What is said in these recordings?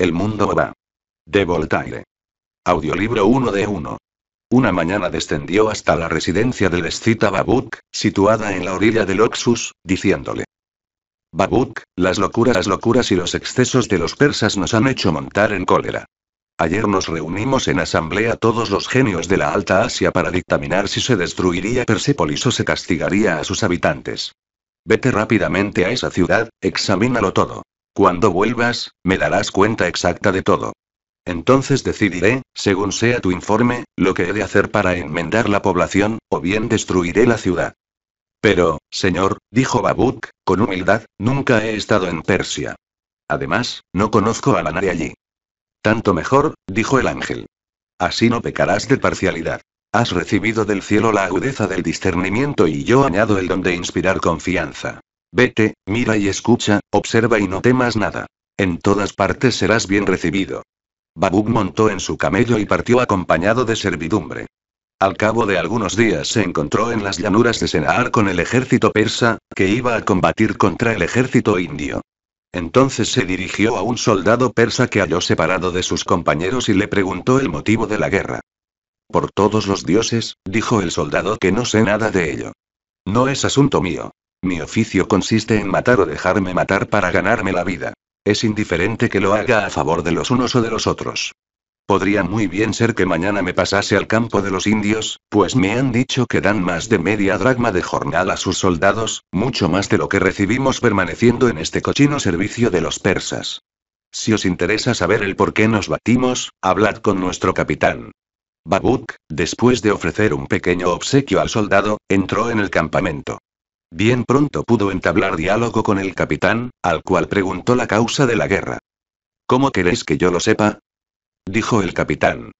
El mundo va. De Voltaire. Audiolibro 1 de 1. Una mañana descendió hasta la residencia del escita Babuk, situada en la orilla del Oxus, diciéndole. Babuk, las locuras, las locuras y los excesos de los persas nos han hecho montar en cólera. Ayer nos reunimos en asamblea todos los genios de la Alta Asia para dictaminar si se destruiría Persépolis o se castigaría a sus habitantes. Vete rápidamente a esa ciudad, examínalo todo. Cuando vuelvas, me darás cuenta exacta de todo. Entonces decidiré, según sea tu informe, lo que he de hacer para enmendar la población, o bien destruiré la ciudad. Pero, señor, dijo Babuk, con humildad, nunca he estado en Persia. Además, no conozco a la nadie allí. Tanto mejor, dijo el ángel. Así no pecarás de parcialidad. Has recibido del cielo la agudeza del discernimiento y yo añado el don de inspirar confianza. Vete, mira y escucha, observa y no temas nada. En todas partes serás bien recibido. Babuk montó en su camello y partió acompañado de servidumbre. Al cabo de algunos días se encontró en las llanuras de Senaar con el ejército persa, que iba a combatir contra el ejército indio. Entonces se dirigió a un soldado persa que halló separado de sus compañeros y le preguntó el motivo de la guerra. Por todos los dioses, dijo el soldado que no sé nada de ello. No es asunto mío. Mi oficio consiste en matar o dejarme matar para ganarme la vida. Es indiferente que lo haga a favor de los unos o de los otros. Podría muy bien ser que mañana me pasase al campo de los indios, pues me han dicho que dan más de media dracma de jornal a sus soldados, mucho más de lo que recibimos permaneciendo en este cochino servicio de los persas. Si os interesa saber el por qué nos batimos, hablad con nuestro capitán. Babuk, después de ofrecer un pequeño obsequio al soldado, entró en el campamento. Bien pronto pudo entablar diálogo con el capitán, al cual preguntó la causa de la guerra. ¿Cómo queréis que yo lo sepa? dijo el capitán.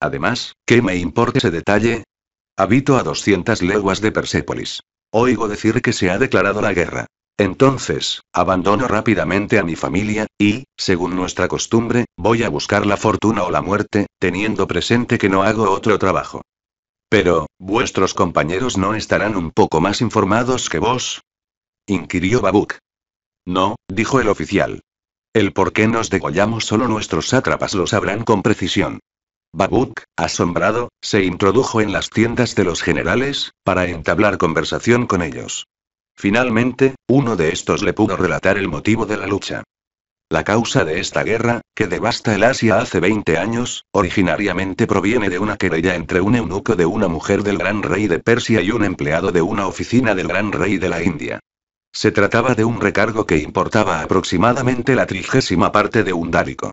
Además, ¿qué me importa ese detalle? Habito a 200 leguas de Persépolis. Oigo decir que se ha declarado la guerra. Entonces, abandono rápidamente a mi familia, y, según nuestra costumbre, voy a buscar la fortuna o la muerte, teniendo presente que no hago otro trabajo. Pero, ¿vuestros compañeros no estarán un poco más informados que vos? inquirió Babuk. No, dijo el oficial. El por qué nos degollamos solo nuestros sátrapas lo sabrán con precisión. Babuk, asombrado, se introdujo en las tiendas de los generales, para entablar conversación con ellos. Finalmente, uno de estos le pudo relatar el motivo de la lucha. La causa de esta guerra, que devasta el Asia hace 20 años, originariamente proviene de una querella entre un eunuco de una mujer del gran rey de Persia y un empleado de una oficina del gran rey de la India. Se trataba de un recargo que importaba aproximadamente la trigésima parte de un dárico.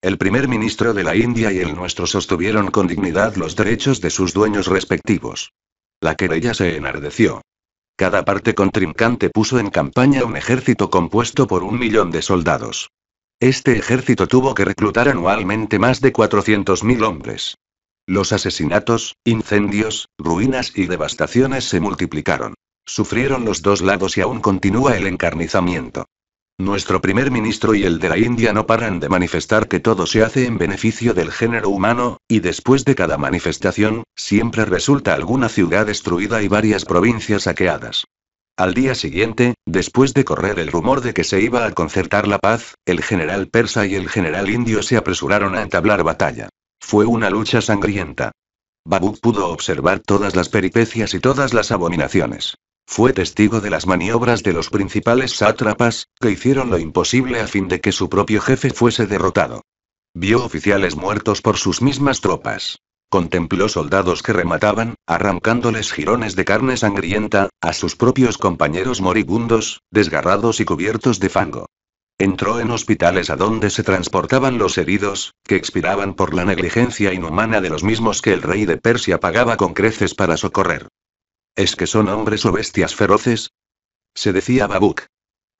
El primer ministro de la India y el nuestro sostuvieron con dignidad los derechos de sus dueños respectivos. La querella se enardeció, cada parte contrincante puso en campaña un ejército compuesto por un millón de soldados. Este ejército tuvo que reclutar anualmente más de 400.000 hombres. Los asesinatos, incendios, ruinas y devastaciones se multiplicaron. Sufrieron los dos lados y aún continúa el encarnizamiento. Nuestro primer ministro y el de la India no paran de manifestar que todo se hace en beneficio del género humano, y después de cada manifestación, siempre resulta alguna ciudad destruida y varias provincias saqueadas. Al día siguiente, después de correr el rumor de que se iba a concertar la paz, el general persa y el general indio se apresuraron a entablar batalla. Fue una lucha sangrienta. Babu pudo observar todas las peripecias y todas las abominaciones. Fue testigo de las maniobras de los principales sátrapas, que hicieron lo imposible a fin de que su propio jefe fuese derrotado. Vio oficiales muertos por sus mismas tropas. Contempló soldados que remataban, arrancándoles jirones de carne sangrienta, a sus propios compañeros moribundos, desgarrados y cubiertos de fango. Entró en hospitales a donde se transportaban los heridos, que expiraban por la negligencia inhumana de los mismos que el rey de Persia pagaba con creces para socorrer. ¿Es que son hombres o bestias feroces? Se decía Babuk.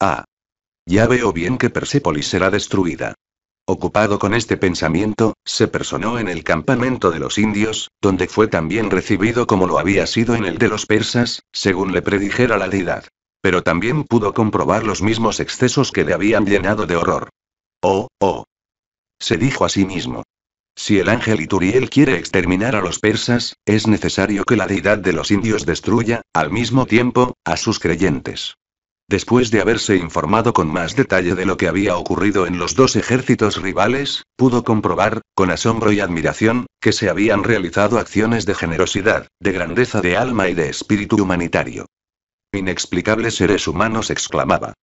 Ah. Ya veo bien que Persépolis será destruida. Ocupado con este pensamiento, se personó en el campamento de los indios, donde fue también recibido como lo había sido en el de los persas, según le predijera la deidad. Pero también pudo comprobar los mismos excesos que le habían llenado de horror. Oh, oh. Se dijo a sí mismo. Si el ángel Ituriel quiere exterminar a los persas, es necesario que la deidad de los indios destruya, al mismo tiempo, a sus creyentes. Después de haberse informado con más detalle de lo que había ocurrido en los dos ejércitos rivales, pudo comprobar, con asombro y admiración, que se habían realizado acciones de generosidad, de grandeza de alma y de espíritu humanitario. Inexplicables seres humanos exclamaba.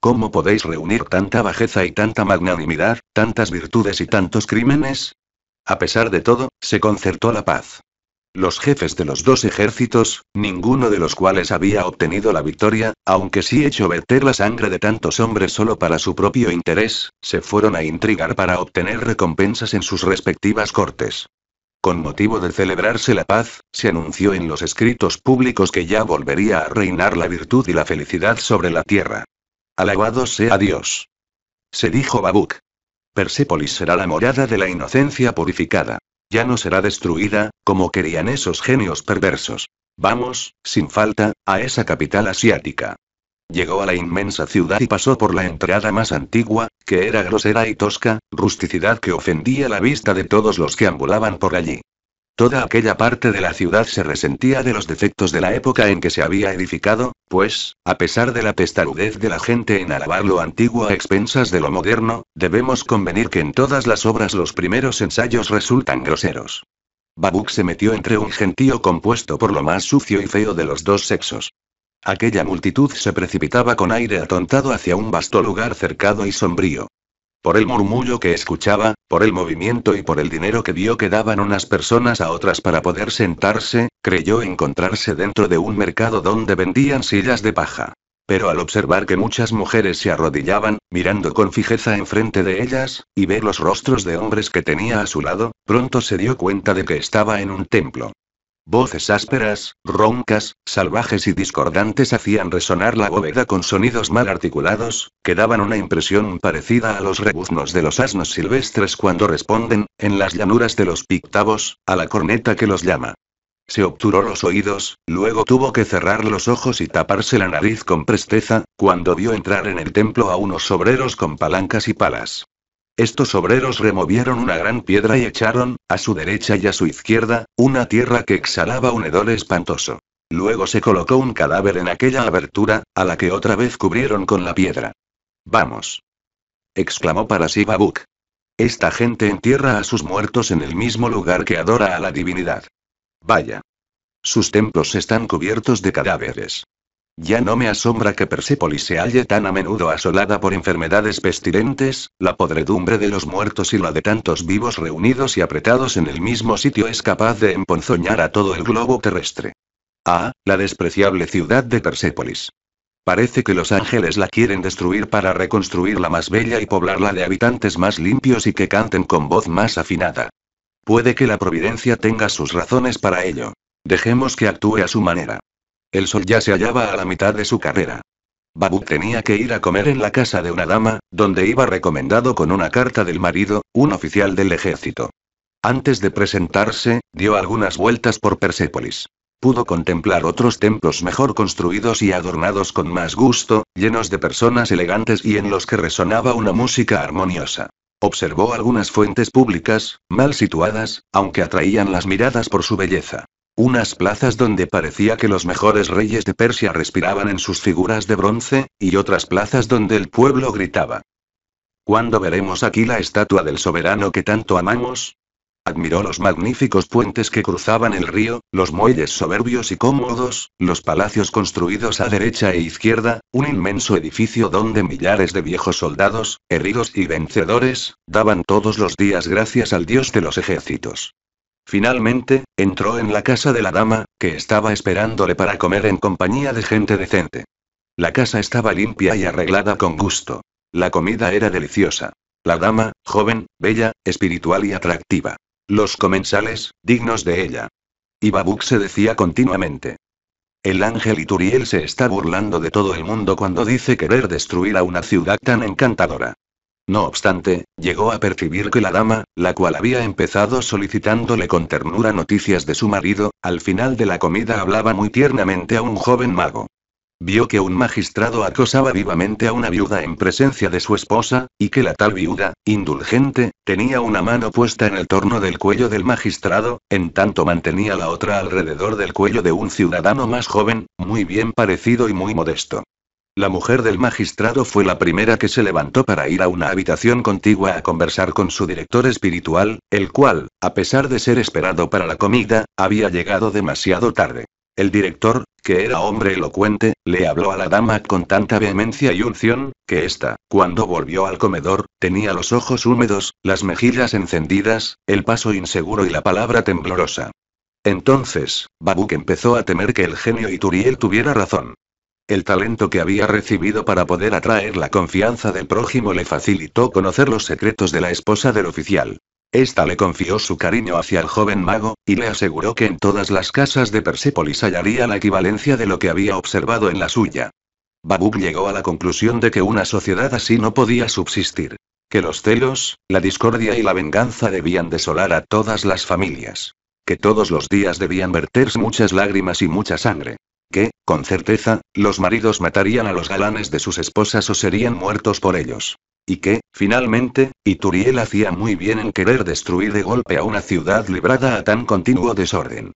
¿Cómo podéis reunir tanta bajeza y tanta magnanimidad, tantas virtudes y tantos crímenes? A pesar de todo, se concertó la paz. Los jefes de los dos ejércitos, ninguno de los cuales había obtenido la victoria, aunque sí hecho verter la sangre de tantos hombres solo para su propio interés, se fueron a intrigar para obtener recompensas en sus respectivas cortes. Con motivo de celebrarse la paz, se anunció en los escritos públicos que ya volvería a reinar la virtud y la felicidad sobre la tierra. Alabado sea Dios. Se dijo Babuk. Persépolis será la morada de la inocencia purificada. Ya no será destruida, como querían esos genios perversos. Vamos, sin falta, a esa capital asiática. Llegó a la inmensa ciudad y pasó por la entrada más antigua, que era grosera y tosca, rusticidad que ofendía la vista de todos los que ambulaban por allí. Toda aquella parte de la ciudad se resentía de los defectos de la época en que se había edificado, pues, a pesar de la testarudez de la gente en alabar lo antiguo a expensas de lo moderno, debemos convenir que en todas las obras los primeros ensayos resultan groseros. Babuk se metió entre un gentío compuesto por lo más sucio y feo de los dos sexos. Aquella multitud se precipitaba con aire atontado hacia un vasto lugar cercado y sombrío. Por el murmullo que escuchaba, por el movimiento y por el dinero que vio que daban unas personas a otras para poder sentarse, creyó encontrarse dentro de un mercado donde vendían sillas de paja. Pero al observar que muchas mujeres se arrodillaban, mirando con fijeza enfrente de ellas, y ver los rostros de hombres que tenía a su lado, pronto se dio cuenta de que estaba en un templo. Voces ásperas, roncas, salvajes y discordantes hacían resonar la bóveda con sonidos mal articulados, que daban una impresión parecida a los rebuznos de los asnos silvestres cuando responden, en las llanuras de los pictavos, a la corneta que los llama. Se obturó los oídos, luego tuvo que cerrar los ojos y taparse la nariz con presteza, cuando vio entrar en el templo a unos obreros con palancas y palas. Estos obreros removieron una gran piedra y echaron, a su derecha y a su izquierda, una tierra que exhalaba un hedor espantoso. Luego se colocó un cadáver en aquella abertura, a la que otra vez cubrieron con la piedra. Vamos. exclamó para sí Babuk. Esta gente entierra a sus muertos en el mismo lugar que adora a la divinidad. Vaya. Sus templos están cubiertos de cadáveres. Ya no me asombra que Persépolis se halle tan a menudo asolada por enfermedades pestilentes, la podredumbre de los muertos y la de tantos vivos reunidos y apretados en el mismo sitio es capaz de emponzoñar a todo el globo terrestre. Ah, la despreciable ciudad de Persépolis. Parece que los ángeles la quieren destruir para reconstruirla más bella y poblarla de habitantes más limpios y que canten con voz más afinada. Puede que la providencia tenga sus razones para ello. Dejemos que actúe a su manera. El sol ya se hallaba a la mitad de su carrera. Babu tenía que ir a comer en la casa de una dama, donde iba recomendado con una carta del marido, un oficial del ejército. Antes de presentarse, dio algunas vueltas por Persépolis. Pudo contemplar otros templos mejor construidos y adornados con más gusto, llenos de personas elegantes y en los que resonaba una música armoniosa. Observó algunas fuentes públicas, mal situadas, aunque atraían las miradas por su belleza. Unas plazas donde parecía que los mejores reyes de Persia respiraban en sus figuras de bronce, y otras plazas donde el pueblo gritaba. ¿Cuándo veremos aquí la estatua del soberano que tanto amamos? Admiró los magníficos puentes que cruzaban el río, los muelles soberbios y cómodos, los palacios construidos a derecha e izquierda, un inmenso edificio donde millares de viejos soldados, heridos y vencedores, daban todos los días gracias al dios de los ejércitos. Finalmente, entró en la casa de la dama, que estaba esperándole para comer en compañía de gente decente. La casa estaba limpia y arreglada con gusto. La comida era deliciosa. La dama, joven, bella, espiritual y atractiva. Los comensales, dignos de ella. Y Babuk se decía continuamente. El ángel Ituriel se está burlando de todo el mundo cuando dice querer destruir a una ciudad tan encantadora. No obstante, llegó a percibir que la dama, la cual había empezado solicitándole con ternura noticias de su marido, al final de la comida hablaba muy tiernamente a un joven mago. Vio que un magistrado acosaba vivamente a una viuda en presencia de su esposa, y que la tal viuda, indulgente, tenía una mano puesta en el torno del cuello del magistrado, en tanto mantenía la otra alrededor del cuello de un ciudadano más joven, muy bien parecido y muy modesto. La mujer del magistrado fue la primera que se levantó para ir a una habitación contigua a conversar con su director espiritual, el cual, a pesar de ser esperado para la comida, había llegado demasiado tarde. El director, que era hombre elocuente, le habló a la dama con tanta vehemencia y unción, que ésta, cuando volvió al comedor, tenía los ojos húmedos, las mejillas encendidas, el paso inseguro y la palabra temblorosa. Entonces, Babuk empezó a temer que el genio Ituriel tuviera razón. El talento que había recibido para poder atraer la confianza del prójimo le facilitó conocer los secretos de la esposa del oficial. Esta le confió su cariño hacia el joven mago, y le aseguró que en todas las casas de Persépolis hallaría la equivalencia de lo que había observado en la suya. Babuk llegó a la conclusión de que una sociedad así no podía subsistir. Que los celos, la discordia y la venganza debían desolar a todas las familias. Que todos los días debían verterse muchas lágrimas y mucha sangre que, con certeza, los maridos matarían a los galanes de sus esposas o serían muertos por ellos. Y que, finalmente, Ituriel hacía muy bien en querer destruir de golpe a una ciudad librada a tan continuo desorden.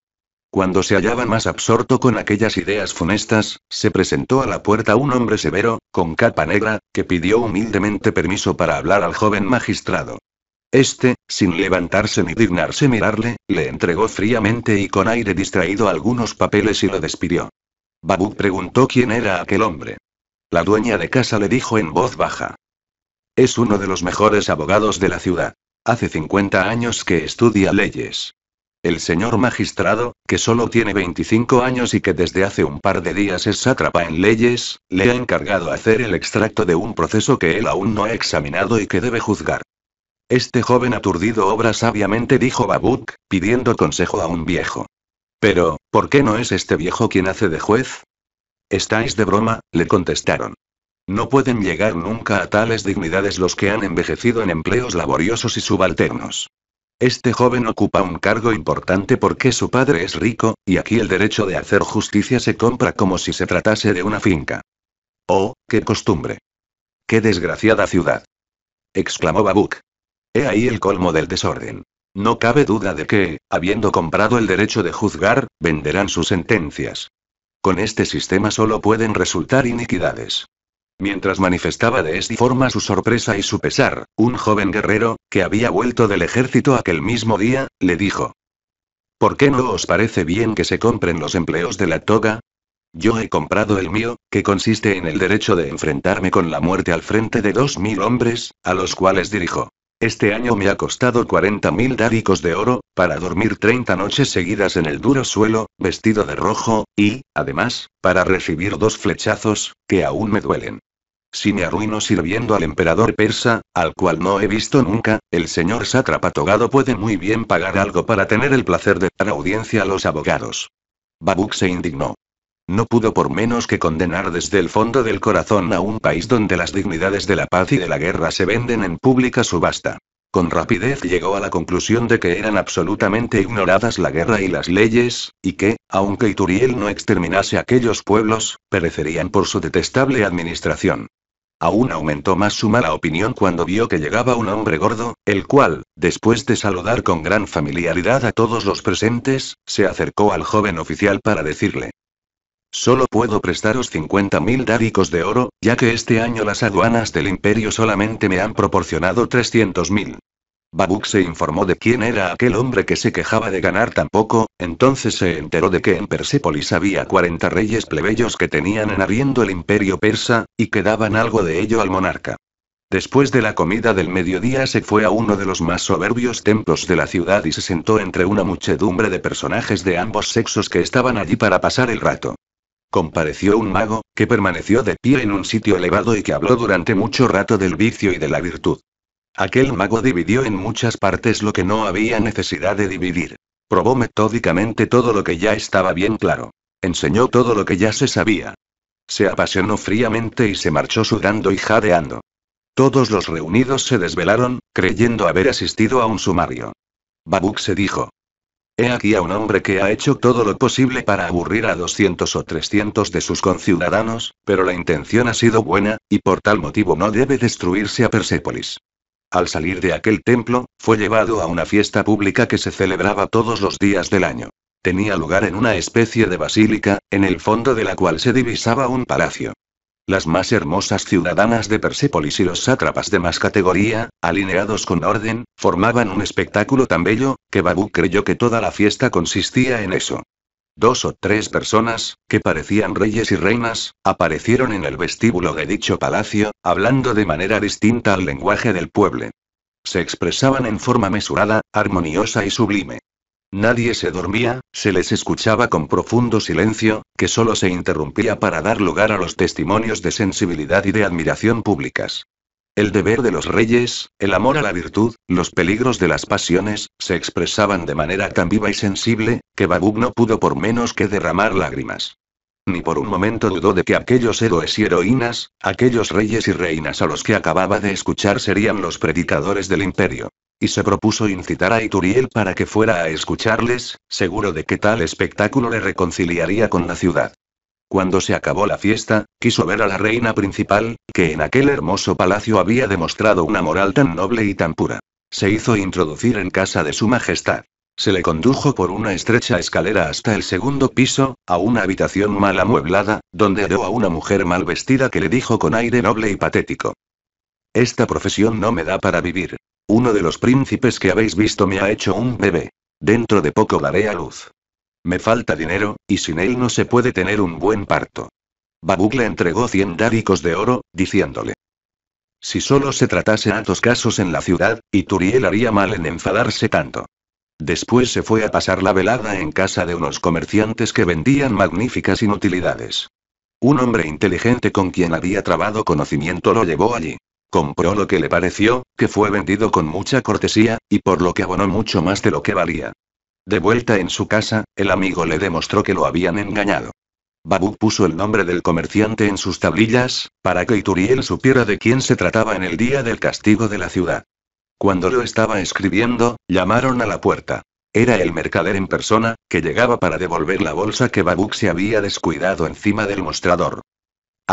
Cuando se hallaba más absorto con aquellas ideas funestas, se presentó a la puerta un hombre severo, con capa negra, que pidió humildemente permiso para hablar al joven magistrado. Este, sin levantarse ni dignarse mirarle, le entregó fríamente y con aire distraído algunos papeles y lo despidió. Babu preguntó quién era aquel hombre. La dueña de casa le dijo en voz baja. Es uno de los mejores abogados de la ciudad. Hace 50 años que estudia leyes. El señor magistrado, que solo tiene 25 años y que desde hace un par de días es sátrapa en leyes, le ha encargado hacer el extracto de un proceso que él aún no ha examinado y que debe juzgar. Este joven aturdido obra sabiamente, dijo Babuk, pidiendo consejo a un viejo. Pero, ¿por qué no es este viejo quien hace de juez? Estáis de broma, le contestaron. No pueden llegar nunca a tales dignidades los que han envejecido en empleos laboriosos y subalternos. Este joven ocupa un cargo importante porque su padre es rico, y aquí el derecho de hacer justicia se compra como si se tratase de una finca. Oh, qué costumbre. Qué desgraciada ciudad. exclamó Babuk. He ahí el colmo del desorden. No cabe duda de que, habiendo comprado el derecho de juzgar, venderán sus sentencias. Con este sistema solo pueden resultar iniquidades. Mientras manifestaba de esta forma su sorpresa y su pesar, un joven guerrero, que había vuelto del ejército aquel mismo día, le dijo. ¿Por qué no os parece bien que se compren los empleos de la toga? Yo he comprado el mío, que consiste en el derecho de enfrentarme con la muerte al frente de dos mil hombres, a los cuales dirijo. Este año me ha costado 40.000 dádicos de oro, para dormir 30 noches seguidas en el duro suelo, vestido de rojo, y, además, para recibir dos flechazos, que aún me duelen. Si me arruino sirviendo al emperador persa, al cual no he visto nunca, el señor Satrapatogado puede muy bien pagar algo para tener el placer de dar audiencia a los abogados. Babuk se indignó. No pudo por menos que condenar desde el fondo del corazón a un país donde las dignidades de la paz y de la guerra se venden en pública subasta. Con rapidez llegó a la conclusión de que eran absolutamente ignoradas la guerra y las leyes, y que, aunque Ituriel no exterminase aquellos pueblos, perecerían por su detestable administración. Aún aumentó más su mala opinión cuando vio que llegaba un hombre gordo, el cual, después de saludar con gran familiaridad a todos los presentes, se acercó al joven oficial para decirle, Solo puedo prestaros 50.000 dáricos de oro, ya que este año las aduanas del imperio solamente me han proporcionado 300.000. Babuk se informó de quién era aquel hombre que se quejaba de ganar tan poco, entonces se enteró de que en Persépolis había 40 reyes plebeyos que tenían en arriendo el imperio persa, y que daban algo de ello al monarca. Después de la comida del mediodía se fue a uno de los más soberbios templos de la ciudad y se sentó entre una muchedumbre de personajes de ambos sexos que estaban allí para pasar el rato. Compareció un mago, que permaneció de pie en un sitio elevado y que habló durante mucho rato del vicio y de la virtud. Aquel mago dividió en muchas partes lo que no había necesidad de dividir. Probó metódicamente todo lo que ya estaba bien claro. Enseñó todo lo que ya se sabía. Se apasionó fríamente y se marchó sudando y jadeando. Todos los reunidos se desvelaron, creyendo haber asistido a un sumario. Babuk se dijo, He aquí a un hombre que ha hecho todo lo posible para aburrir a 200 o 300 de sus conciudadanos, pero la intención ha sido buena, y por tal motivo no debe destruirse a Persépolis. Al salir de aquel templo, fue llevado a una fiesta pública que se celebraba todos los días del año. Tenía lugar en una especie de basílica, en el fondo de la cual se divisaba un palacio. Las más hermosas ciudadanas de Persépolis y los sátrapas de más categoría, alineados con orden, formaban un espectáculo tan bello, que Babu creyó que toda la fiesta consistía en eso. Dos o tres personas, que parecían reyes y reinas, aparecieron en el vestíbulo de dicho palacio, hablando de manera distinta al lenguaje del pueblo. Se expresaban en forma mesurada, armoniosa y sublime. Nadie se dormía, se les escuchaba con profundo silencio, que solo se interrumpía para dar lugar a los testimonios de sensibilidad y de admiración públicas. El deber de los reyes, el amor a la virtud, los peligros de las pasiones, se expresaban de manera tan viva y sensible, que Babuk no pudo por menos que derramar lágrimas. Ni por un momento dudó de que aquellos héroes y heroínas, aquellos reyes y reinas a los que acababa de escuchar serían los predicadores del imperio y se propuso incitar a Ituriel para que fuera a escucharles, seguro de que tal espectáculo le reconciliaría con la ciudad. Cuando se acabó la fiesta, quiso ver a la reina principal, que en aquel hermoso palacio había demostrado una moral tan noble y tan pura. Se hizo introducir en casa de su majestad. Se le condujo por una estrecha escalera hasta el segundo piso, a una habitación mal amueblada, donde halló a una mujer mal vestida que le dijo con aire noble y patético. Esta profesión no me da para vivir. Uno de los príncipes que habéis visto me ha hecho un bebé. Dentro de poco daré a luz. Me falta dinero, y sin él no se puede tener un buen parto. Babuk le entregó 100 dáricos de oro, diciéndole. Si solo se tratase dos casos en la ciudad, y haría mal en enfadarse tanto. Después se fue a pasar la velada en casa de unos comerciantes que vendían magníficas inutilidades. Un hombre inteligente con quien había trabado conocimiento lo llevó allí. Compró lo que le pareció, que fue vendido con mucha cortesía, y por lo que abonó mucho más de lo que valía. De vuelta en su casa, el amigo le demostró que lo habían engañado. Babu puso el nombre del comerciante en sus tablillas, para que Ituriel supiera de quién se trataba en el día del castigo de la ciudad. Cuando lo estaba escribiendo, llamaron a la puerta. Era el mercader en persona, que llegaba para devolver la bolsa que Babuk se había descuidado encima del mostrador.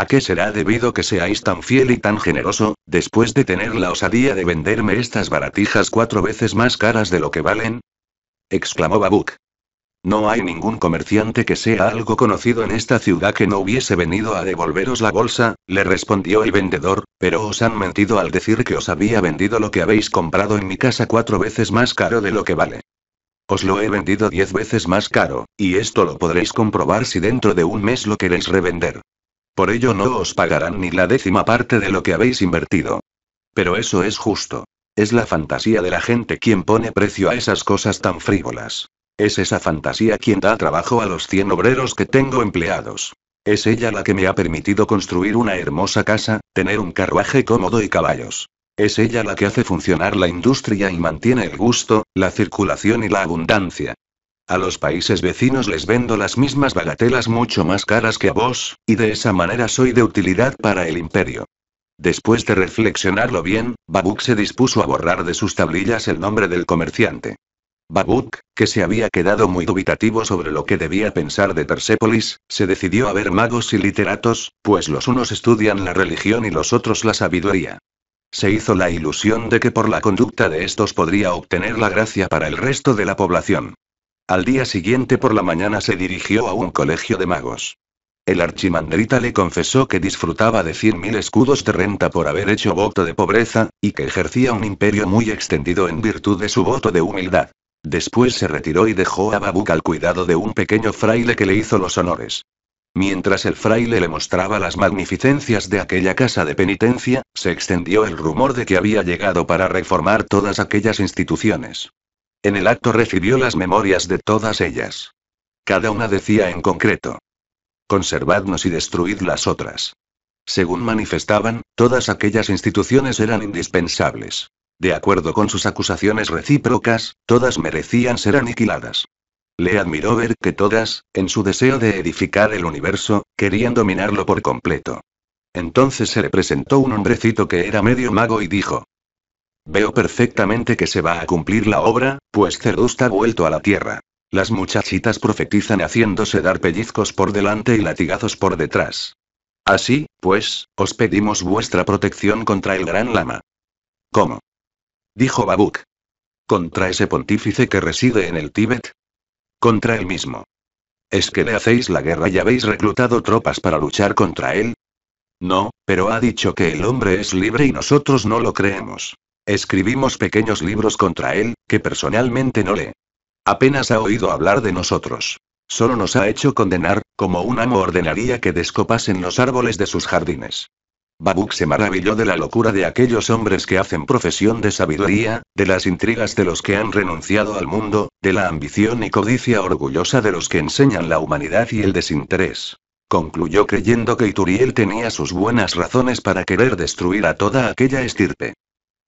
¿A qué será debido que seáis tan fiel y tan generoso, después de tener la osadía de venderme estas baratijas cuatro veces más caras de lo que valen? exclamó Babuk. No hay ningún comerciante que sea algo conocido en esta ciudad que no hubiese venido a devolveros la bolsa, le respondió el vendedor, pero os han mentido al decir que os había vendido lo que habéis comprado en mi casa cuatro veces más caro de lo que vale. Os lo he vendido diez veces más caro, y esto lo podréis comprobar si dentro de un mes lo queréis revender. Por ello no os pagarán ni la décima parte de lo que habéis invertido. Pero eso es justo. Es la fantasía de la gente quien pone precio a esas cosas tan frívolas. Es esa fantasía quien da trabajo a los 100 obreros que tengo empleados. Es ella la que me ha permitido construir una hermosa casa, tener un carruaje cómodo y caballos. Es ella la que hace funcionar la industria y mantiene el gusto, la circulación y la abundancia. A los países vecinos les vendo las mismas bagatelas mucho más caras que a vos, y de esa manera soy de utilidad para el imperio. Después de reflexionarlo bien, Babuk se dispuso a borrar de sus tablillas el nombre del comerciante. Babuk, que se había quedado muy dubitativo sobre lo que debía pensar de Persépolis, se decidió a ver magos y literatos, pues los unos estudian la religión y los otros la sabiduría. Se hizo la ilusión de que por la conducta de estos podría obtener la gracia para el resto de la población. Al día siguiente por la mañana se dirigió a un colegio de magos. El archimandrita le confesó que disfrutaba de 100.000 escudos de renta por haber hecho voto de pobreza, y que ejercía un imperio muy extendido en virtud de su voto de humildad. Después se retiró y dejó a Babuk al cuidado de un pequeño fraile que le hizo los honores. Mientras el fraile le mostraba las magnificencias de aquella casa de penitencia, se extendió el rumor de que había llegado para reformar todas aquellas instituciones. En el acto recibió las memorias de todas ellas. Cada una decía en concreto. Conservadnos y destruid las otras. Según manifestaban, todas aquellas instituciones eran indispensables. De acuerdo con sus acusaciones recíprocas, todas merecían ser aniquiladas. Le admiró ver que todas, en su deseo de edificar el universo, querían dominarlo por completo. Entonces se le presentó un hombrecito que era medio mago y dijo, Veo perfectamente que se va a cumplir la obra, pues Cerdú está vuelto a la Tierra. Las muchachitas profetizan haciéndose dar pellizcos por delante y latigazos por detrás. Así, pues, os pedimos vuestra protección contra el gran lama. ¿Cómo? dijo Babuk. ¿Contra ese pontífice que reside en el Tíbet? Contra él mismo. ¿Es que le hacéis la guerra y habéis reclutado tropas para luchar contra él? No, pero ha dicho que el hombre es libre y nosotros no lo creemos. Escribimos pequeños libros contra él, que personalmente no lee. Apenas ha oído hablar de nosotros. Solo nos ha hecho condenar, como un amo ordenaría que descopasen los árboles de sus jardines. Babuk se maravilló de la locura de aquellos hombres que hacen profesión de sabiduría, de las intrigas de los que han renunciado al mundo, de la ambición y codicia orgullosa de los que enseñan la humanidad y el desinterés. Concluyó creyendo que Ituriel tenía sus buenas razones para querer destruir a toda aquella estirpe.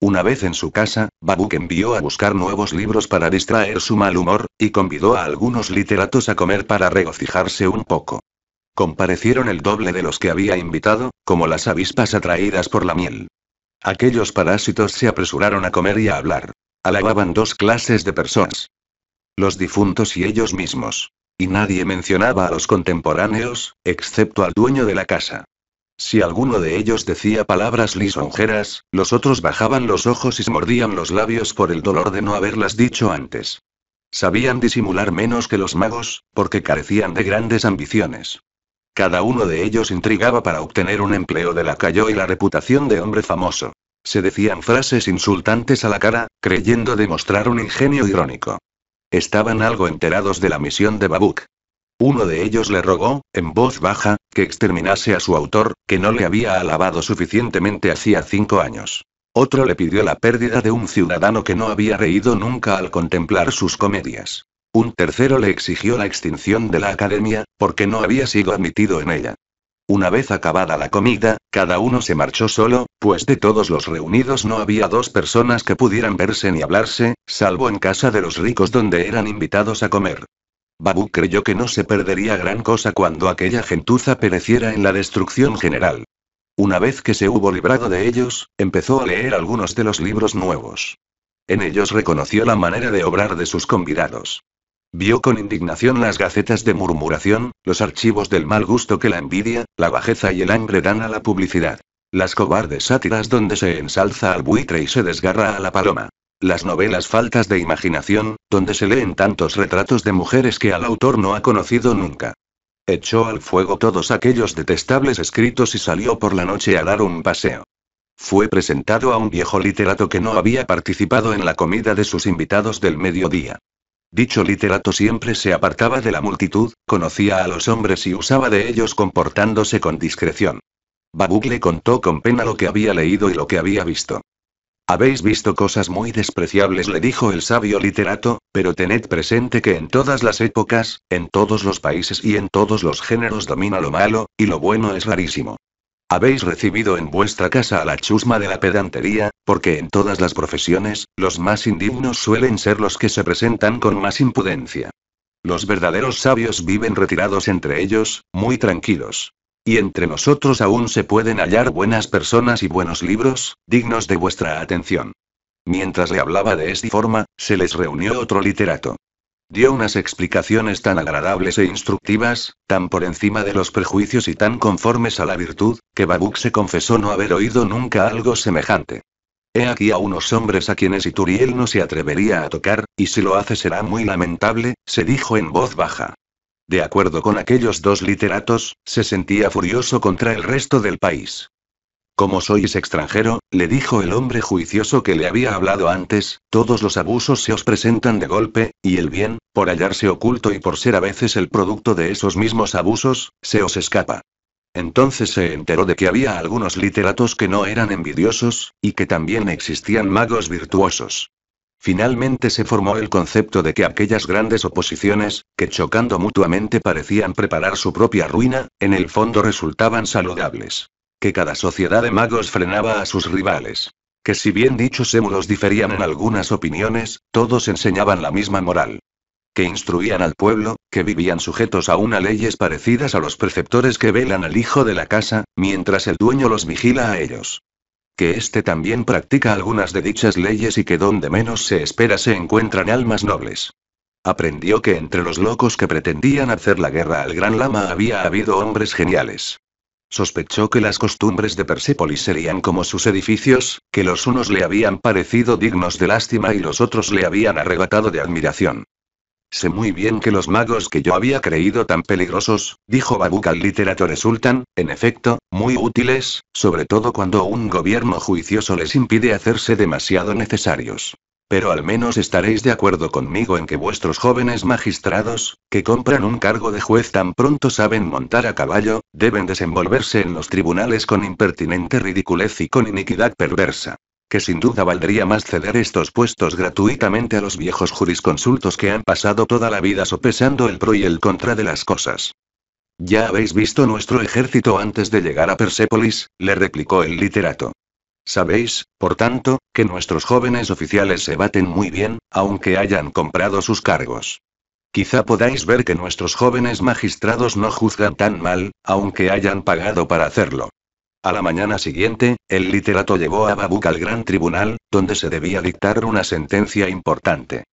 Una vez en su casa, Babuk envió a buscar nuevos libros para distraer su mal humor, y convidó a algunos literatos a comer para regocijarse un poco. Comparecieron el doble de los que había invitado, como las avispas atraídas por la miel. Aquellos parásitos se apresuraron a comer y a hablar. Alababan dos clases de personas. Los difuntos y ellos mismos. Y nadie mencionaba a los contemporáneos, excepto al dueño de la casa. Si alguno de ellos decía palabras lisonjeras, los otros bajaban los ojos y se mordían los labios por el dolor de no haberlas dicho antes. Sabían disimular menos que los magos, porque carecían de grandes ambiciones. Cada uno de ellos intrigaba para obtener un empleo de lacayo y la reputación de hombre famoso. Se decían frases insultantes a la cara, creyendo demostrar un ingenio irónico. Estaban algo enterados de la misión de Babuk, uno de ellos le rogó, en voz baja, que exterminase a su autor, que no le había alabado suficientemente hacía cinco años. Otro le pidió la pérdida de un ciudadano que no había reído nunca al contemplar sus comedias. Un tercero le exigió la extinción de la academia, porque no había sido admitido en ella. Una vez acabada la comida, cada uno se marchó solo, pues de todos los reunidos no había dos personas que pudieran verse ni hablarse, salvo en casa de los ricos donde eran invitados a comer. Babu creyó que no se perdería gran cosa cuando aquella gentuza pereciera en la destrucción general. Una vez que se hubo librado de ellos, empezó a leer algunos de los libros nuevos. En ellos reconoció la manera de obrar de sus convidados. Vio con indignación las gacetas de murmuración, los archivos del mal gusto que la envidia, la bajeza y el hambre dan a la publicidad. Las cobardes sátiras donde se ensalza al buitre y se desgarra a la paloma las novelas faltas de imaginación, donde se leen tantos retratos de mujeres que al autor no ha conocido nunca. Echó al fuego todos aquellos detestables escritos y salió por la noche a dar un paseo. Fue presentado a un viejo literato que no había participado en la comida de sus invitados del mediodía. Dicho literato siempre se apartaba de la multitud, conocía a los hombres y usaba de ellos comportándose con discreción. Babuc le contó con pena lo que había leído y lo que había visto. Habéis visto cosas muy despreciables, le dijo el sabio literato, pero tened presente que en todas las épocas, en todos los países y en todos los géneros domina lo malo, y lo bueno es rarísimo. Habéis recibido en vuestra casa a la chusma de la pedantería, porque en todas las profesiones, los más indignos suelen ser los que se presentan con más impudencia. Los verdaderos sabios viven retirados entre ellos, muy tranquilos y entre nosotros aún se pueden hallar buenas personas y buenos libros, dignos de vuestra atención. Mientras le hablaba de esta forma, se les reunió otro literato. Dio unas explicaciones tan agradables e instructivas, tan por encima de los prejuicios y tan conformes a la virtud, que Babuk se confesó no haber oído nunca algo semejante. He aquí a unos hombres a quienes Ituriel no se atrevería a tocar, y si lo hace será muy lamentable, se dijo en voz baja de acuerdo con aquellos dos literatos, se sentía furioso contra el resto del país. Como sois extranjero, le dijo el hombre juicioso que le había hablado antes, todos los abusos se os presentan de golpe, y el bien, por hallarse oculto y por ser a veces el producto de esos mismos abusos, se os escapa. Entonces se enteró de que había algunos literatos que no eran envidiosos, y que también existían magos virtuosos. Finalmente se formó el concepto de que aquellas grandes oposiciones, que chocando mutuamente parecían preparar su propia ruina, en el fondo resultaban saludables. Que cada sociedad de magos frenaba a sus rivales. Que si bien dichos émulos diferían en algunas opiniones, todos enseñaban la misma moral. Que instruían al pueblo, que vivían sujetos a unas leyes parecidas a los preceptores que velan al hijo de la casa, mientras el dueño los vigila a ellos que éste también practica algunas de dichas leyes y que donde menos se espera se encuentran almas nobles. Aprendió que entre los locos que pretendían hacer la guerra al Gran Lama había habido hombres geniales. Sospechó que las costumbres de Persépolis serían como sus edificios, que los unos le habían parecido dignos de lástima y los otros le habían arrebatado de admiración. Sé muy bien que los magos que yo había creído tan peligrosos, dijo Babuk al literato resultan, en efecto, muy útiles, sobre todo cuando un gobierno juicioso les impide hacerse demasiado necesarios. Pero al menos estaréis de acuerdo conmigo en que vuestros jóvenes magistrados, que compran un cargo de juez tan pronto saben montar a caballo, deben desenvolverse en los tribunales con impertinente ridiculez y con iniquidad perversa que sin duda valdría más ceder estos puestos gratuitamente a los viejos jurisconsultos que han pasado toda la vida sopesando el pro y el contra de las cosas. Ya habéis visto nuestro ejército antes de llegar a Persépolis, le replicó el literato. Sabéis, por tanto, que nuestros jóvenes oficiales se baten muy bien, aunque hayan comprado sus cargos. Quizá podáis ver que nuestros jóvenes magistrados no juzgan tan mal, aunque hayan pagado para hacerlo. A la mañana siguiente, el literato llevó a Babuk al gran tribunal, donde se debía dictar una sentencia importante.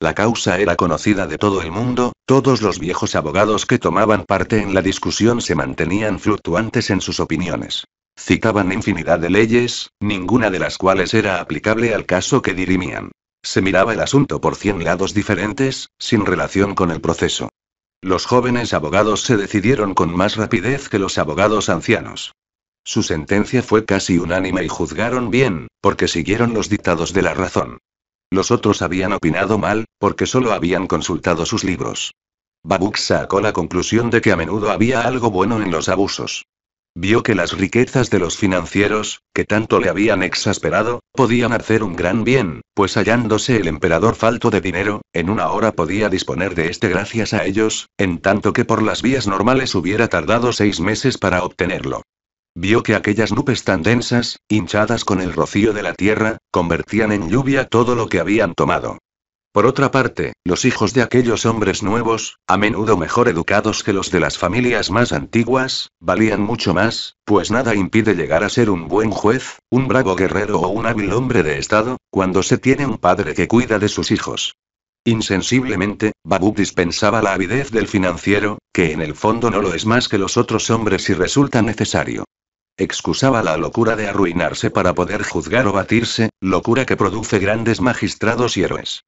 La causa era conocida de todo el mundo, todos los viejos abogados que tomaban parte en la discusión se mantenían fluctuantes en sus opiniones. Citaban infinidad de leyes, ninguna de las cuales era aplicable al caso que dirimían. Se miraba el asunto por cien lados diferentes, sin relación con el proceso. Los jóvenes abogados se decidieron con más rapidez que los abogados ancianos. Su sentencia fue casi unánime y juzgaron bien, porque siguieron los dictados de la razón. Los otros habían opinado mal, porque solo habían consultado sus libros. Babuk sacó la conclusión de que a menudo había algo bueno en los abusos. Vio que las riquezas de los financieros, que tanto le habían exasperado, podían hacer un gran bien, pues hallándose el emperador falto de dinero, en una hora podía disponer de este gracias a ellos, en tanto que por las vías normales hubiera tardado seis meses para obtenerlo. Vio que aquellas nubes tan densas, hinchadas con el rocío de la tierra, convertían en lluvia todo lo que habían tomado. Por otra parte, los hijos de aquellos hombres nuevos, a menudo mejor educados que los de las familias más antiguas, valían mucho más, pues nada impide llegar a ser un buen juez, un bravo guerrero o un hábil hombre de Estado, cuando se tiene un padre que cuida de sus hijos. Insensiblemente, Babu dispensaba la avidez del financiero, que en el fondo no lo es más que los otros hombres si resulta necesario. Excusaba la locura de arruinarse para poder juzgar o batirse, locura que produce grandes magistrados y héroes.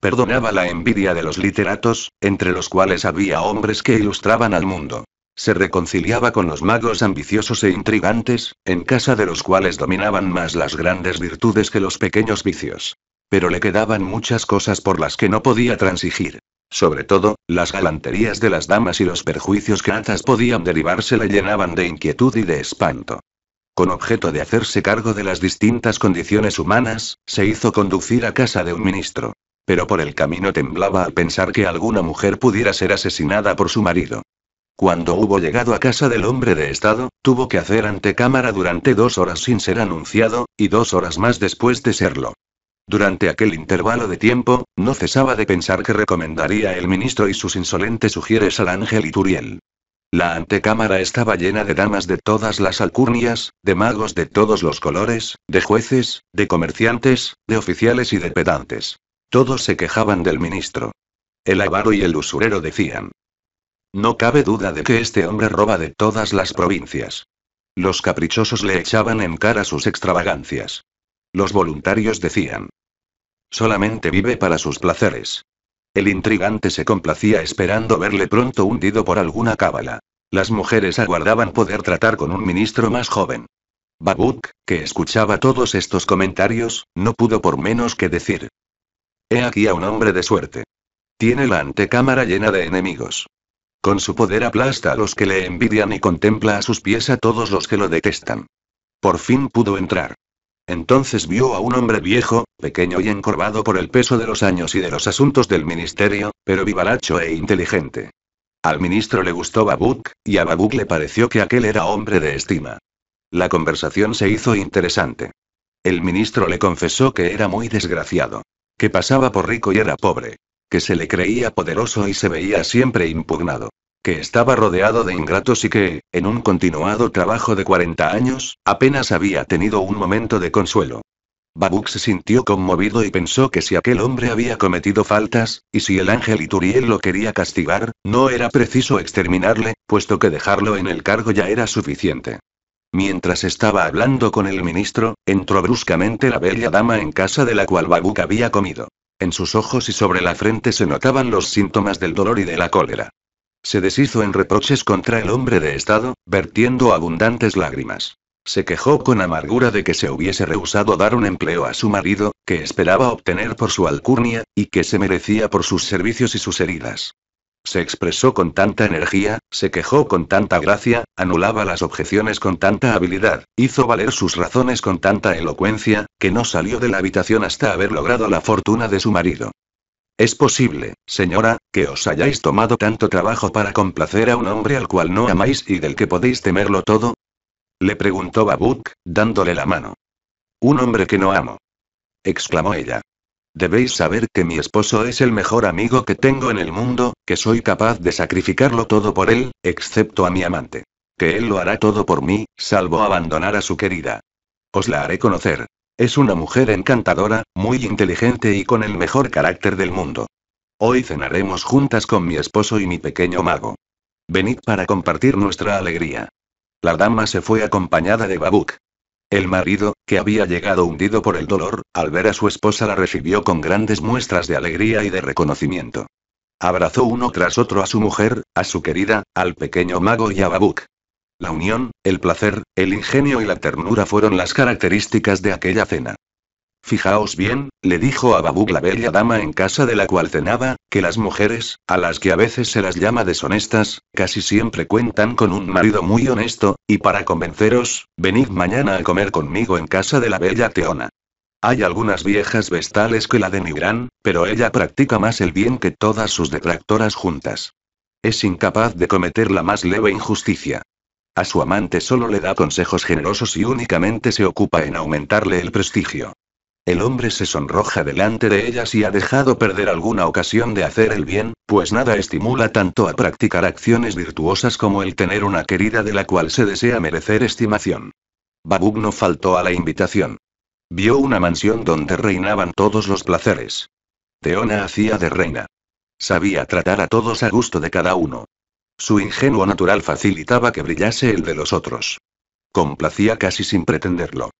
Perdonaba la envidia de los literatos, entre los cuales había hombres que ilustraban al mundo. Se reconciliaba con los magos ambiciosos e intrigantes, en casa de los cuales dominaban más las grandes virtudes que los pequeños vicios. Pero le quedaban muchas cosas por las que no podía transigir. Sobre todo, las galanterías de las damas y los perjuicios que atas podían derivarse le llenaban de inquietud y de espanto. Con objeto de hacerse cargo de las distintas condiciones humanas, se hizo conducir a casa de un ministro. Pero por el camino temblaba al pensar que alguna mujer pudiera ser asesinada por su marido. Cuando hubo llegado a casa del hombre de Estado, tuvo que hacer antecámara durante dos horas sin ser anunciado, y dos horas más después de serlo. Durante aquel intervalo de tiempo, no cesaba de pensar que recomendaría el ministro y sus insolentes sugieres al ángel Turiel. La antecámara estaba llena de damas de todas las alcurnias, de magos de todos los colores, de jueces, de comerciantes, de oficiales y de pedantes. Todos se quejaban del ministro. El avaro y el usurero decían. No cabe duda de que este hombre roba de todas las provincias. Los caprichosos le echaban en cara sus extravagancias. Los voluntarios decían. Solamente vive para sus placeres. El intrigante se complacía esperando verle pronto hundido por alguna cábala. Las mujeres aguardaban poder tratar con un ministro más joven. Babuk, que escuchaba todos estos comentarios, no pudo por menos que decir. He aquí a un hombre de suerte. Tiene la antecámara llena de enemigos. Con su poder aplasta a los que le envidian y contempla a sus pies a todos los que lo detestan. Por fin pudo entrar. Entonces vio a un hombre viejo, pequeño y encorvado por el peso de los años y de los asuntos del ministerio, pero vivalacho e inteligente. Al ministro le gustó Babuk, y a Babuk le pareció que aquel era hombre de estima. La conversación se hizo interesante. El ministro le confesó que era muy desgraciado, que pasaba por rico y era pobre, que se le creía poderoso y se veía siempre impugnado que estaba rodeado de ingratos y que, en un continuado trabajo de 40 años, apenas había tenido un momento de consuelo. Babuk se sintió conmovido y pensó que si aquel hombre había cometido faltas, y si el ángel Ituriel lo quería castigar, no era preciso exterminarle, puesto que dejarlo en el cargo ya era suficiente. Mientras estaba hablando con el ministro, entró bruscamente la bella dama en casa de la cual Babuk había comido. En sus ojos y sobre la frente se notaban los síntomas del dolor y de la cólera. Se deshizo en reproches contra el hombre de Estado, vertiendo abundantes lágrimas. Se quejó con amargura de que se hubiese rehusado dar un empleo a su marido, que esperaba obtener por su alcurnia, y que se merecía por sus servicios y sus heridas. Se expresó con tanta energía, se quejó con tanta gracia, anulaba las objeciones con tanta habilidad, hizo valer sus razones con tanta elocuencia, que no salió de la habitación hasta haber logrado la fortuna de su marido. Es posible, señora, que os hayáis tomado tanto trabajo para complacer a un hombre al cual no amáis y del que podéis temerlo todo. Le preguntó Babuk, dándole la mano. Un hombre que no amo. exclamó ella. Debéis saber que mi esposo es el mejor amigo que tengo en el mundo, que soy capaz de sacrificarlo todo por él, excepto a mi amante. Que él lo hará todo por mí, salvo abandonar a su querida. Os la haré conocer, es una mujer encantadora, muy inteligente y con el mejor carácter del mundo. Hoy cenaremos juntas con mi esposo y mi pequeño mago. Venid para compartir nuestra alegría. La dama se fue acompañada de Babuk. El marido, que había llegado hundido por el dolor, al ver a su esposa la recibió con grandes muestras de alegría y de reconocimiento. Abrazó uno tras otro a su mujer, a su querida, al pequeño mago y a Babuk. La unión, el placer, el ingenio y la ternura fueron las características de aquella cena. Fijaos bien, le dijo a Babu la bella dama en casa de la cual cenaba, que las mujeres, a las que a veces se las llama deshonestas, casi siempre cuentan con un marido muy honesto, y para convenceros, venid mañana a comer conmigo en casa de la bella Teona. Hay algunas viejas vestales que la denigran, pero ella practica más el bien que todas sus detractoras juntas. Es incapaz de cometer la más leve injusticia. A su amante solo le da consejos generosos y únicamente se ocupa en aumentarle el prestigio. El hombre se sonroja delante de ellas y ha dejado perder alguna ocasión de hacer el bien, pues nada estimula tanto a practicar acciones virtuosas como el tener una querida de la cual se desea merecer estimación. Babuk no faltó a la invitación. Vio una mansión donde reinaban todos los placeres. Teona hacía de reina. Sabía tratar a todos a gusto de cada uno. Su ingenuo natural facilitaba que brillase el de los otros. Complacía casi sin pretenderlo.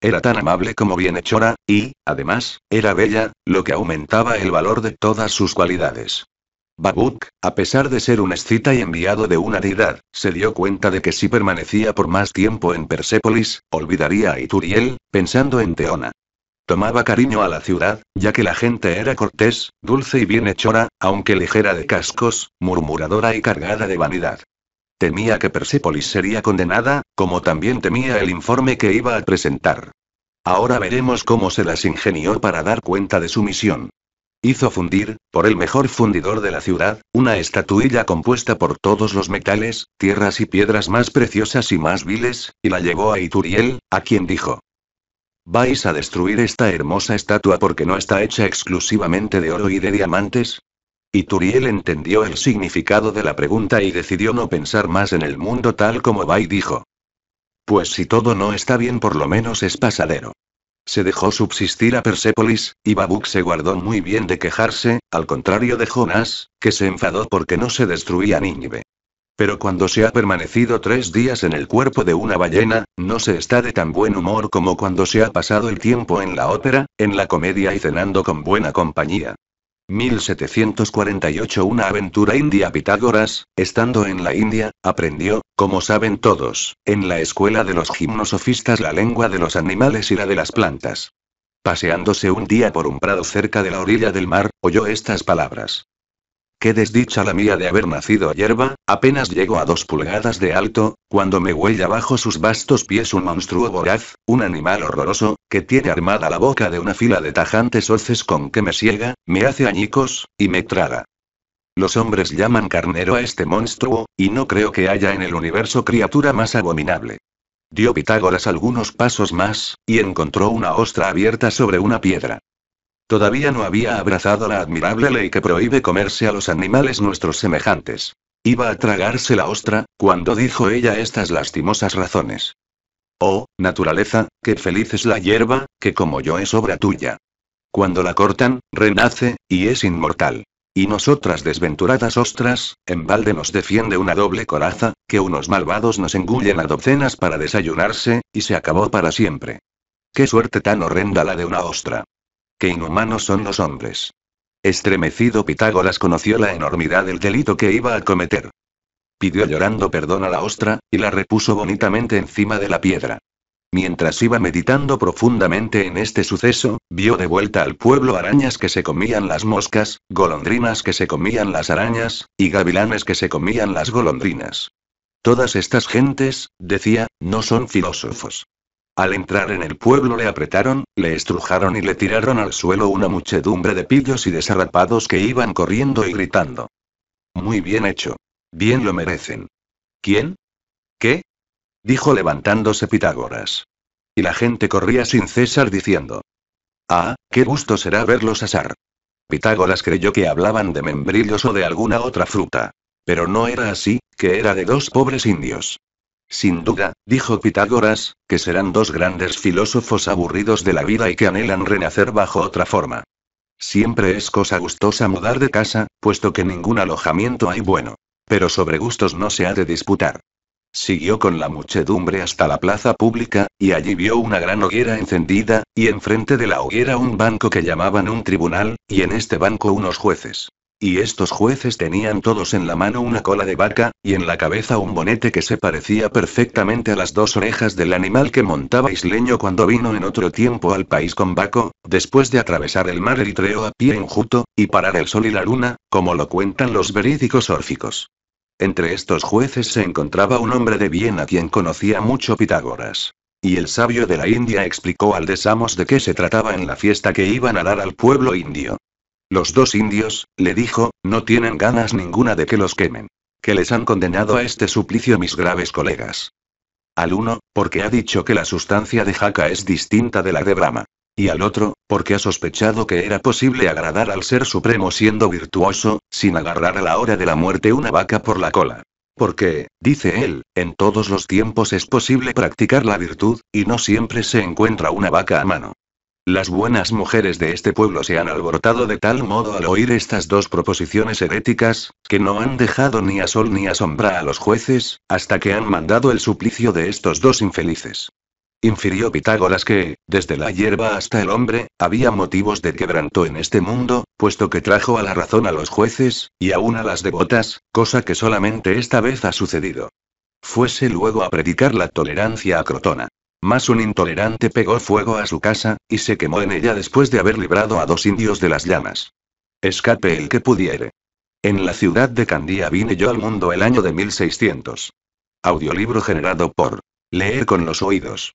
Era tan amable como bienhechora, y, además, era bella, lo que aumentaba el valor de todas sus cualidades. Babuk, a pesar de ser un escita y enviado de una deidad, se dio cuenta de que si permanecía por más tiempo en Persépolis, olvidaría a Ituriel, pensando en Teona. Tomaba cariño a la ciudad, ya que la gente era cortés, dulce y bienhechora, aunque ligera de cascos, murmuradora y cargada de vanidad. Temía que Persépolis sería condenada, como también temía el informe que iba a presentar. Ahora veremos cómo se las ingenió para dar cuenta de su misión. Hizo fundir, por el mejor fundidor de la ciudad, una estatuilla compuesta por todos los metales, tierras y piedras más preciosas y más viles, y la llevó a Ituriel, a quien dijo, ¿Vais a destruir esta hermosa estatua porque no está hecha exclusivamente de oro y de diamantes? Y Turiel entendió el significado de la pregunta y decidió no pensar más en el mundo tal como va dijo. Pues si todo no está bien por lo menos es pasadero. Se dejó subsistir a Persépolis, y Babuk se guardó muy bien de quejarse, al contrario de Jonás, que se enfadó porque no se destruía Nínive. Pero cuando se ha permanecido tres días en el cuerpo de una ballena, no se está de tan buen humor como cuando se ha pasado el tiempo en la ópera, en la comedia y cenando con buena compañía. 1748 Una aventura india Pitágoras, estando en la India, aprendió, como saben todos, en la escuela de los gimnosofistas la lengua de los animales y la de las plantas. Paseándose un día por un prado cerca de la orilla del mar, oyó estas palabras. Qué desdicha la mía de haber nacido a hierba, apenas llego a dos pulgadas de alto, cuando me huella bajo sus vastos pies un monstruo voraz, un animal horroroso, que tiene armada la boca de una fila de tajantes hoces con que me ciega, me hace añicos, y me traga. Los hombres llaman carnero a este monstruo, y no creo que haya en el universo criatura más abominable. Dio Pitágoras algunos pasos más, y encontró una ostra abierta sobre una piedra. Todavía no había abrazado la admirable ley que prohíbe comerse a los animales nuestros semejantes. Iba a tragarse la ostra, cuando dijo ella estas lastimosas razones. Oh, naturaleza, qué feliz es la hierba, que como yo es obra tuya. Cuando la cortan, renace, y es inmortal. Y nosotras desventuradas ostras, en balde nos defiende una doble coraza, que unos malvados nos engullen a docenas para desayunarse, y se acabó para siempre. Qué suerte tan horrenda la de una ostra. Qué inhumanos son los hombres. Estremecido Pitágoras conoció la enormidad del delito que iba a cometer. Pidió llorando perdón a la ostra, y la repuso bonitamente encima de la piedra. Mientras iba meditando profundamente en este suceso, vio de vuelta al pueblo arañas que se comían las moscas, golondrinas que se comían las arañas, y gavilanes que se comían las golondrinas. Todas estas gentes, decía, no son filósofos. Al entrar en el pueblo le apretaron, le estrujaron y le tiraron al suelo una muchedumbre de pillos y desarrapados que iban corriendo y gritando. Muy bien hecho. Bien lo merecen. ¿Quién? ¿Qué? dijo levantándose Pitágoras. Y la gente corría sin cesar diciendo. Ah, qué gusto será verlos asar. Pitágoras creyó que hablaban de membrillos o de alguna otra fruta. Pero no era así, que era de dos pobres indios. Sin duda, dijo Pitágoras, que serán dos grandes filósofos aburridos de la vida y que anhelan renacer bajo otra forma. Siempre es cosa gustosa mudar de casa, puesto que ningún alojamiento hay bueno. Pero sobre gustos no se ha de disputar. Siguió con la muchedumbre hasta la plaza pública, y allí vio una gran hoguera encendida, y enfrente de la hoguera un banco que llamaban un tribunal, y en este banco unos jueces. Y estos jueces tenían todos en la mano una cola de vaca, y en la cabeza un bonete que se parecía perfectamente a las dos orejas del animal que montaba isleño cuando vino en otro tiempo al país con Baco, después de atravesar el mar Eritreo a pie enjuto, y parar el sol y la luna, como lo cuentan los verídicos órficos. Entre estos jueces se encontraba un hombre de bien a quien conocía mucho Pitágoras. Y el sabio de la India explicó al de Samos de qué se trataba en la fiesta que iban a dar al pueblo indio. Los dos indios, le dijo, no tienen ganas ninguna de que los quemen. Que les han condenado a este suplicio mis graves colegas. Al uno, porque ha dicho que la sustancia de Jaca es distinta de la de Brahma. Y al otro, porque ha sospechado que era posible agradar al Ser Supremo siendo virtuoso, sin agarrar a la hora de la muerte una vaca por la cola. Porque, dice él, en todos los tiempos es posible practicar la virtud, y no siempre se encuentra una vaca a mano. Las buenas mujeres de este pueblo se han alborotado de tal modo al oír estas dos proposiciones heréticas, que no han dejado ni a sol ni a sombra a los jueces, hasta que han mandado el suplicio de estos dos infelices. Infirió Pitágoras que, desde la hierba hasta el hombre, había motivos de quebranto en este mundo, puesto que trajo a la razón a los jueces, y aún a las devotas, cosa que solamente esta vez ha sucedido. Fuese luego a predicar la tolerancia a Crotona. Más un intolerante pegó fuego a su casa, y se quemó en ella después de haber librado a dos indios de las llamas. Escape el que pudiere. En la ciudad de Candía vine yo al mundo el año de 1600. Audiolibro generado por Leer con los oídos.